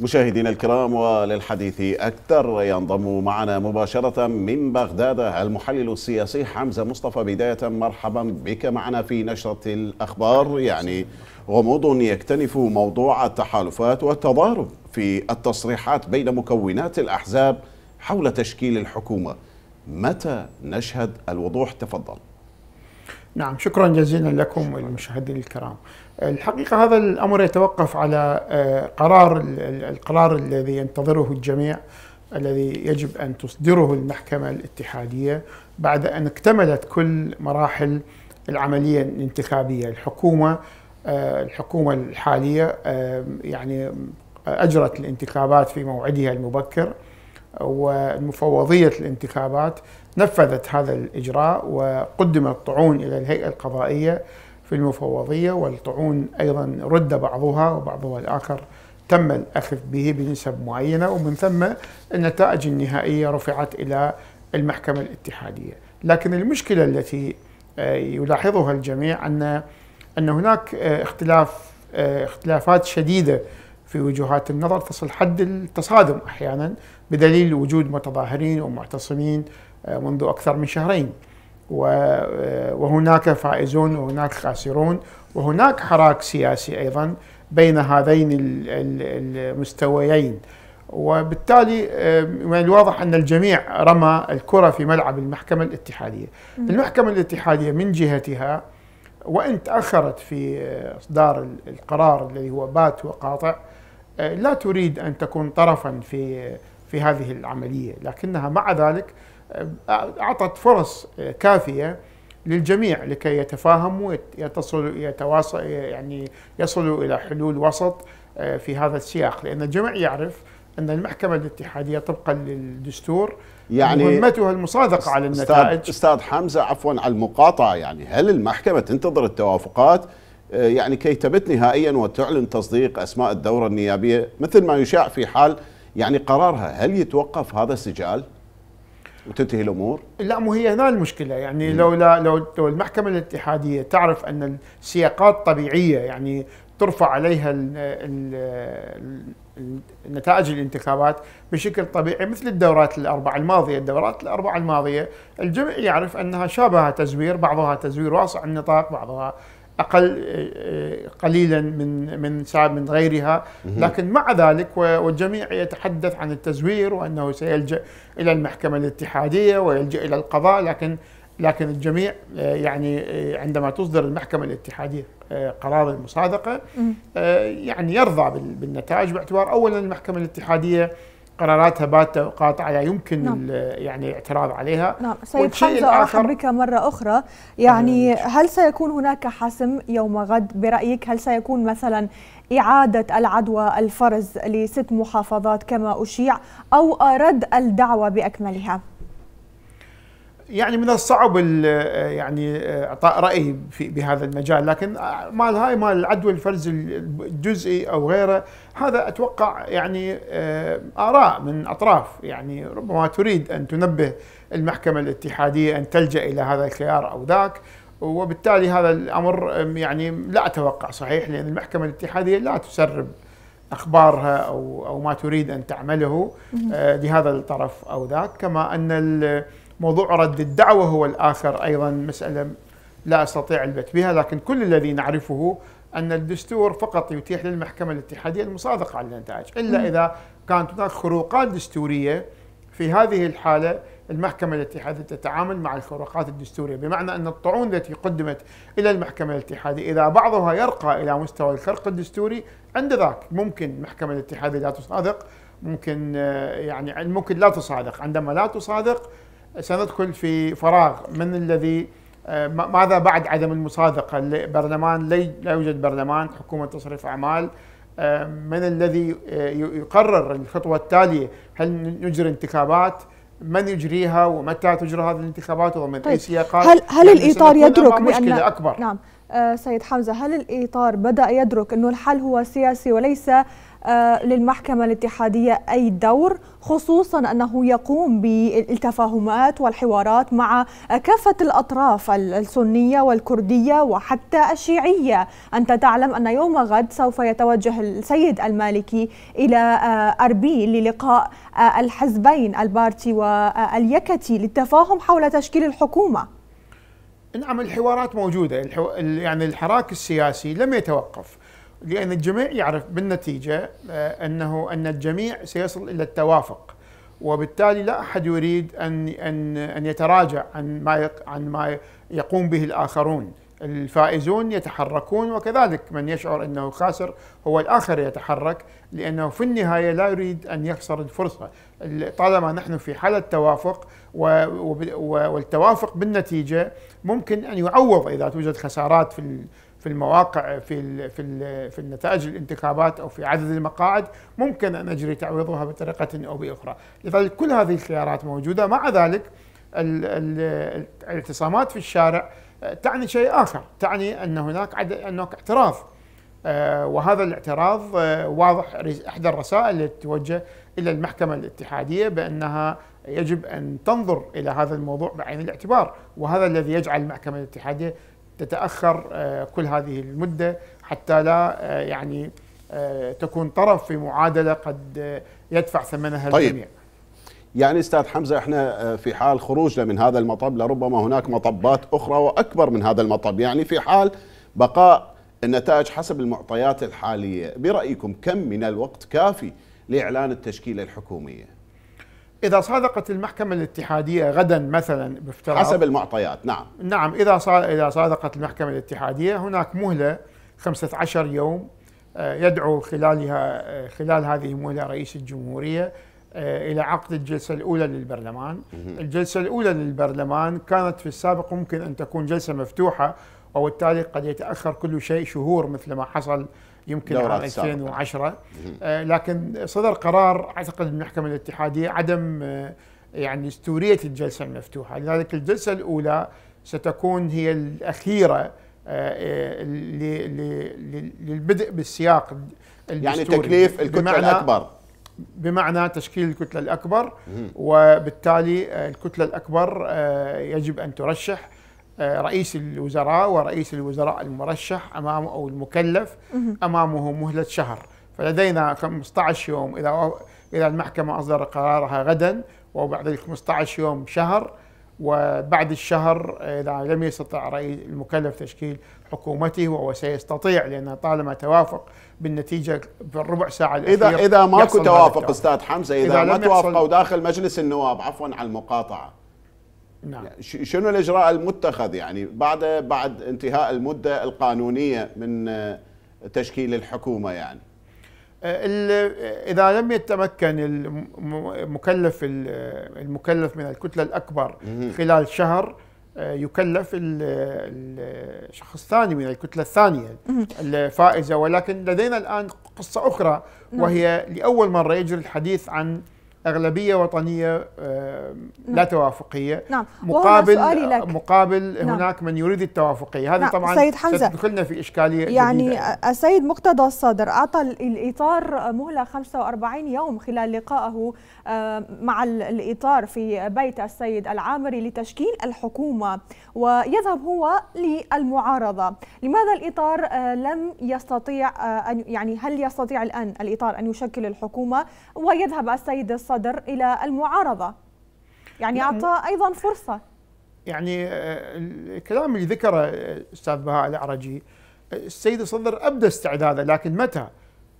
مشاهدينا الكرام وللحديث أكثر ينضم معنا مباشرة من بغداد المحلل السياسي حمزة مصطفى بداية مرحبا بك معنا في نشرة الأخبار يعني غموض يكتنف موضوع التحالفات والتضارب في التصريحات بين مكونات الأحزاب حول تشكيل الحكومة متى نشهد الوضوح تفضل نعم شكرا جزيلا لكم والمشاهدين الكرام الحقيقة هذا الأمر يتوقف على آه، قرار القرار الذي ينتظره الجميع الذي يجب أن تصدره المحكمة الاتحادية بعد أن اكتملت كل مراحل العملية الانتخابية الحكومة آه، الحكومة الحالية يعني آه، أجرت الانتخابات في موعدها المبكر ومفوضية الانتخابات نفذت هذا الإجراء وقدم الطعون إلى الهيئة القضائية في المفوضية والطعون أيضا رد بعضها وبعضها الآخر تم الأخذ به بنسب معينة ومن ثم النتائج النهائية رفعت إلى المحكمة الاتحادية لكن المشكلة التي آه، يلاحظها الجميع أن أن هناك آه، اختلاف آه، اختلافات شديدة في وجهات النظر تصل حد التصادم احيانا بدليل وجود متظاهرين ومعتصمين آه، منذ اكثر من شهرين آه، وهناك فائزون وهناك خاسرون وهناك حراك سياسي ايضا بين هذين المستويين وبالتالي من آه، يعني الواضح ان الجميع رمى الكره في ملعب المحكمه الاتحاديه. المحكمه الاتحاديه من جهتها وان تاخرت في اصدار القرار الذي هو بات وقاطع آه، لا تريد ان تكون طرفا في في هذه العمليه، لكنها مع ذلك آه، اعطت فرص آه، كافيه للجميع لكي يتفاهموا يتصلوا يتواصل يعني يصلوا الى حلول وسط في هذا السياق، لان الجميع يعرف ان المحكمه الاتحاديه طبقا للدستور يعني مهمتها المصادقه على النتائج استاذ حمزه عفوا على المقاطعه يعني هل المحكمه تنتظر التوافقات آه، يعني كي تبت نهائيا وتعلن تصديق أسماء الدورة النيابية مثل ما يشاع في حال يعني قرارها هل يتوقف هذا السجال وتنتهي الامور؟ لا مو هي هنا المشكله يعني لو لا لو لو المحكمه الاتحاديه تعرف ان السياقات طبيعيه يعني ترفع عليها النتائج الانتخابات بشكل طبيعي مثل الدورات الاربع الماضيه، الدورات الاربع الماضيه الجميع يعرف انها شابهه تزوير، بعضها تزوير واسع النطاق، بعضها اقل آه، قليلا من من شعب من غيرها لكن مع ذلك والجميع يتحدث عن التزوير وانه سيلجا الى المحكمه الاتحاديه ويلجا الى القضاء لكن لكن الجميع آه، يعني آه، عندما تصدر المحكمه الاتحاديه قرار المصادقه يعني يرضى بالنتائج باعتبار اولا المحكمه الاتحاديه قراراتها باتة وقاطعة لا يعني يمكن نعم. يعني الاعتراض عليها نعم سيد حمزة أرحب بك مرة أخرى يعني هل سيكون هناك حسم يوم غد برأيك هل سيكون مثلا إعادة العدوى الفرز لست محافظات كما أشيع أو رد الدعوة بأكملها؟ يعني من الصعب يعني آه، اعطاء رايي بهذا المجال لكن آه، مال هاي مال العدوى الفرز الجزئي او غيره هذا اتوقع يعني آه، اراء من اطراف يعني ربما تريد ان تنبه المحكمه الاتحاديه ان تلجا الى هذا الخيار او ذاك وبالتالي هذا الامر يعني لا اتوقع صحيح لان المحكمه الاتحاديه لا تسرب اخبارها او او ما تريد ان تعمله لهذا الطرف او ذاك كما ان موضوع رد الدعوة هو الآخر أيضا مسألة لا أستطيع البت بها لكن كل الذي نعرفه أن الدستور فقط يتيح للمحكمة الاتحادية المصادقة على النتائج إلا إذا كانت هناك خروقات دستورية في هذه الحالة المحكمة الاتحادية تتعامل مع الخروقات الدستورية بمعنى أن الطعون التي قدمت إلى المحكمة الاتحادية إذا بعضها يرقى إلى مستوى الخرق الدستوري عند ذاك ممكن المحكمة الاتحادية لا تصادق ممكن آه، يعني ممكن لا تصادق عندما لا تصادق سندخل في فراغ من الذي آه، ماذا بعد عدم المصادقة برلمان لا يوجد برلمان حكومة تصريف أعمال آه، من الذي آه، يقرر الخطوة التالية هل نجري انتخابات من يجريها ومتى تجرى هذه الانتخابات ومن طيب. اي سياقات هل هل يعني الاطار يدرك بان اكبر نعم آه سيد حمزه هل الاطار بدا يدرك انه الحل هو سياسي وليس آه، للمحكمة الاتحادية أي دور خصوصا أنه يقوم بالتفاهمات والحوارات مع كافة الأطراف السنية والكردية وحتى الشيعية أنت تعلم أن يوم غد سوف يتوجه السيد المالكي إلى آه، أربيل للقاء آه، الحزبين البارتي واليكتي للتفاهم حول تشكيل الحكومة نعم الحوارات موجودة يعني الحراك السياسي لم يتوقف لأن الجميع يعرف بالنتيجة آه، أنه أن الجميع سيصل إلى التوافق وبالتالي لا أحد يريد أن أن أن يتراجع عن ما عن ما يقوم به الآخرون الفائزون يتحركون وكذلك من يشعر أنه خاسر هو الآخر يتحرك لأنه في النهاية لا يريد أن يخسر الفرصة طالما نحن في حالة توافق والتوافق بالنتيجة ممكن أن يعوض إذا توجد خسارات في في المواقع في الـ في الـ في النتائج الانتخابات او في عدد المقاعد ممكن ان اجري تعويضها بطريقه او باخرى، لذلك كل هذه الخيارات موجوده، مع ذلك الاعتصامات في الشارع تعني شيء اخر، تعني ان هناك عدد هناك اعتراض آه، وهذا الاعتراض آه، واضح احدى الرسائل التي توجه الى المحكمه الاتحاديه بانها يجب ان تنظر الى هذا الموضوع بعين الاعتبار، وهذا الذي يجعل المحكمه الاتحاديه تتاخر آه، كل هذه المده حتى لا آه، يعني آه، تكون طرف في معادله قد يدفع ثمنها طيب. الجميع. يعني استاذ حمزه احنا في حال خروجنا من هذا المطب لربما هناك مطبات اخرى واكبر من هذا المطب، يعني في حال بقاء النتائج حسب المعطيات الحاليه، برايكم كم من الوقت كافي لاعلان التشكيله الحكوميه؟ إذا صادقت المحكمة الاتحادية غدا مثلا بافتراض حسب المعطيات نعم نعم إذا إذا صادقت المحكمة الاتحادية هناك مهلة 15 يوم آه، يدعو خلالها آه، خلال هذه المهلة رئيس الجمهورية آه، إلى عقد الجلسة الأولى للبرلمان الجلسة الأولى للبرلمان كانت في السابق ممكن أن تكون جلسة مفتوحة وبالتالي قد يتأخر كل شيء شهور مثل ما حصل يمكن عام 2010 آه، لكن صدر قرار اعتقد من الاتحاديه عدم آه، يعني استوريه الجلسه المفتوحه لذلك الجلسه الاولى ستكون هي الاخيره آه، للبدء بالسياق يعني الدستوري يعني تكليف الكتله الاكبر بمعنى تشكيل الكتله الاكبر وبالتالي الكتله الاكبر يجب ان ترشح آه، رئيس الوزراء ورئيس الوزراء المرشح امامه او المكلف امامه مهله شهر فلدينا 15 يوم اذا اذا المحكمه اصدر قرارها غدا وبعد 15 يوم شهر وبعد الشهر اذا لم يستطع رئيس المكلف تشكيل حكومته وهو سيستطيع لانه طالما توافق بالنتيجه بالربع ساعه اذا اذا ماكو توافق استاذ حمزه اذا, إذا ما توافقوا داخل مجلس النواب عفوا على المقاطعه نعم. يعني شنو الاجراء المتخذ يعني بعد بعد انتهاء المده القانونيه من آه، تشكيل الحكومه يعني آه، آه، اذا لم يتمكن المكلف المكلف من الكتله الاكبر خلال شهر يكلف الشخص الثاني من الكتله الثانيه الفائزه ولكن لدينا الان قصه اخرى نعم. وهي لاول مره يجري الحديث عن اغلبيه وطنيه آه، لا نعم. توافقيه نعم مقابل لك. مقابل نعم. هناك من يريد التوافقيه هذه نعم. طبعا سيد حمزة ستدخلنا في اشكاليه يعني جديدة. السيد مقتدى الصدر اعطى الاطار مهله 45 يوم خلال لقائه آه، مع الاطار في بيت السيد العامري لتشكيل الحكومه ويذهب هو للمعارضه لماذا الاطار آه، لم يستطيع ان يعني هل يستطيع الان الاطار ان يشكل الحكومه ويذهب السيد الصدر الصدر إلى المعارضة يعني نعم. أعطى أيضا فرصة يعني آه، الكلام اللي ذكره أستاذ بهاء العرجي السيد الصدر أبدى استعداده لكن متى؟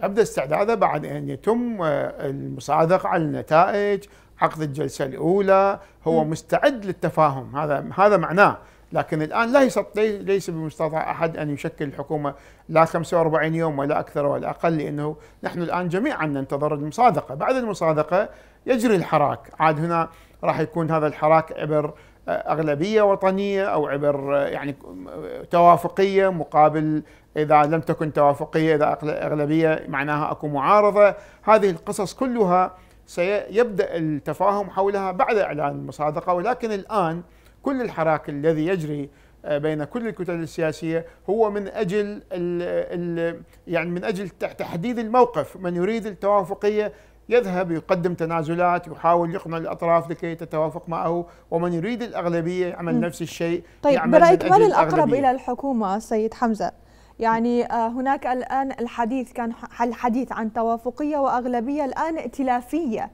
أبدى استعداده بعد أن يتم آه، المصادقة على النتائج عقد الجلسة الأولى هو م. مستعد للتفاهم هذا هذا معناه لكن الآن لا يستطيع ليس بمستطاع أحد أن يشكل الحكومة لا 45 يوم ولا أكثر ولا أقل لأنه نحن الآن جميعا ننتظر المصادقة بعد المصادقة يجري الحراك عاد هنا راح يكون هذا الحراك عبر آه، أغلبية وطنية أو عبر آه، يعني آه، توافقية مقابل إذا لم تكن توافقية إذا أغلبية معناها أكو معارضة هذه القصص كلها سيبدأ التفاهم حولها بعد إعلان المصادقة ولكن الآن كل الحراك الذي يجري آه، بين كل الكتل السياسيه هو من اجل ال ال يعني من اجل تحديد الموقف، من يريد التوافقيه يذهب يقدم تنازلات يحاول يقنع الاطراف لكي تتوافق معه ومن يريد الاغلبيه يعمل نفس الشيء طيب يعمل برايك من الاقرب الى الحكومه سيد حمزه؟ يعني آه، هناك الان الحديث كان الحديث عن توافقيه واغلبيه الان ائتلافيه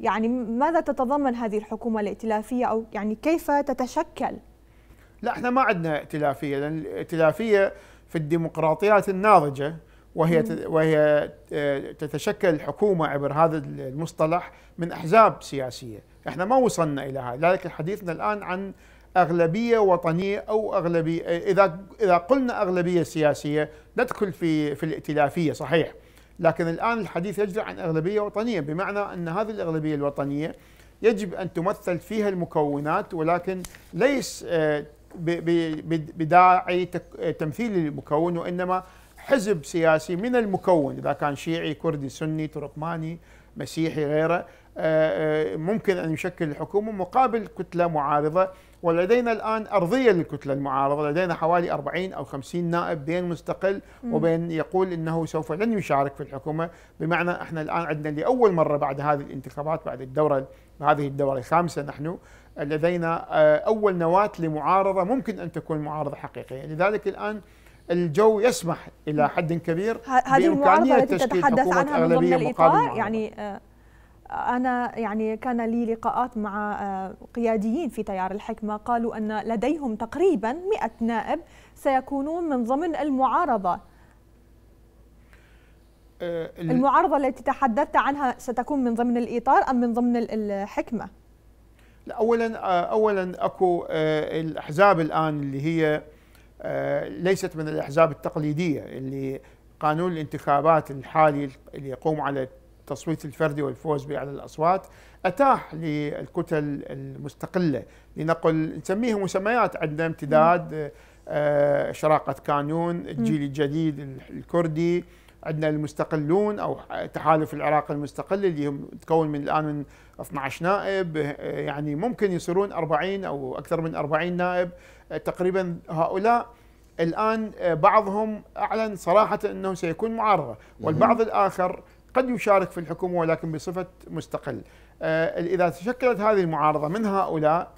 يعني ماذا تتضمن هذه الحكومة الائتلافية أو يعني كيف تتشكل؟ لا احنا ما عندنا ائتلافية لأن الائتلافية في الديمقراطيات الناضجة وهي وهي آه، تتشكل الحكومة عبر هذا المصطلح من أحزاب سياسية احنا ما وصلنا إلى هذا لذلك حديثنا الآن عن أغلبية وطنية أو أغلبية إذا إذا قلنا أغلبية سياسية ندخل في في الائتلافية صحيح لكن الآن الحديث يجري عن أغلبية وطنية بمعنى أن هذه الأغلبية الوطنية يجب أن تمثل فيها المكونات ولكن ليس آه، بداعي تمثيل المكون وإنما حزب سياسي من المكون إذا كان شيعي كردي سني تركماني مسيحي غيره آه، آه، ممكن أن يشكل الحكومة مقابل كتلة معارضة ولدينا الآن أرضية للكتلة المعارضة لدينا حوالي 40 أو 50 نائب بين مستقل وبين يقول أنه سوف لن يشارك في الحكومة بمعنى احنا الآن عندنا لأول مرة بعد هذه الانتخابات بعد الدورة هذه الدورة الخامسة نحن لدينا آه، أول نواة لمعارضة ممكن أن تكون معارضة حقيقية لذلك الآن الجو يسمح الى حد كبير هذه المعارضه التي تتحدث عنها من ضمن الاطار يعني آه، أنا يعني كان لي لقاءات مع آه، قياديين في تيار الحكمة قالوا أن لديهم تقريبا 100 نائب سيكونون من ضمن المعارضة آه، المعارضة التي تحدثت عنها ستكون من ضمن الإطار أم من ضمن الحكمة؟ لا أولا آه، أولا أكو الأحزاب الآن اللي هي ليست من الأحزاب التقليدية اللي قانون الانتخابات الحالي اللي يقوم على التصويت الفردي والفوز بأعلى الأصوات أتاح للكتل المستقلة لنقل نسميها مسميات عندنا امتداد آه، شراقة كانيون الجيل الجديد الكردي عندنا المستقلون او تحالف العراق المستقل اللي هم تكون من الان من 12 نائب آه، يعني ممكن يصيرون 40 او اكثر من 40 نائب آه، تقريبا هؤلاء الان بعضهم اعلن صراحه انه سيكون معارضه والبعض الاخر قد يشارك في الحكومة ولكن بصفة مستقل آه، إذا تشكلت هذه المعارضة من هؤلاء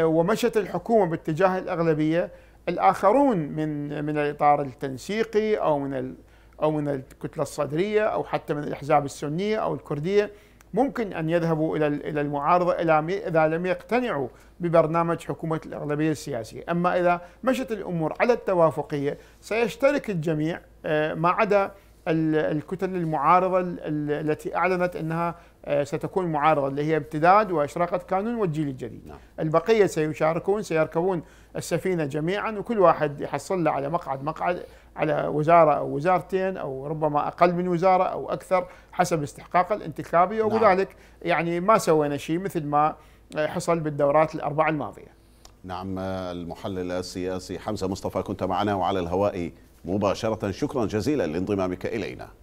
ومشت الحكومة باتجاه الأغلبية الآخرون من من الإطار التنسيقي أو من أو من الكتلة الصدرية أو حتى من الأحزاب السنية أو الكردية ممكن أن يذهبوا إلى إلى المعارضة إذا لم يقتنعوا ببرنامج حكومة الأغلبية السياسية أما إذا مشت الأمور على التوافقية سيشترك الجميع آه، ما عدا الكتل المعارضة التي أعلنت أنها آه، ستكون معارضة اللي هي امتداد وإشراقة كانون والجيل الجديد نعم. البقية سيشاركون سيركبون السفينة جميعا وكل واحد يحصل له على مقعد مقعد على وزارة أو وزارتين أو ربما أقل من وزارة أو أكثر حسب استحقاق الانتخابي نعم. وبذلك نعم. يعني ما سوينا شيء مثل ما آه، حصل بالدورات الأربع الماضية نعم آه، المحلل السياسي حمزة مصطفى كنت معنا وعلى الهواء مباشرة شكرا جزيلا لانضمامك إلينا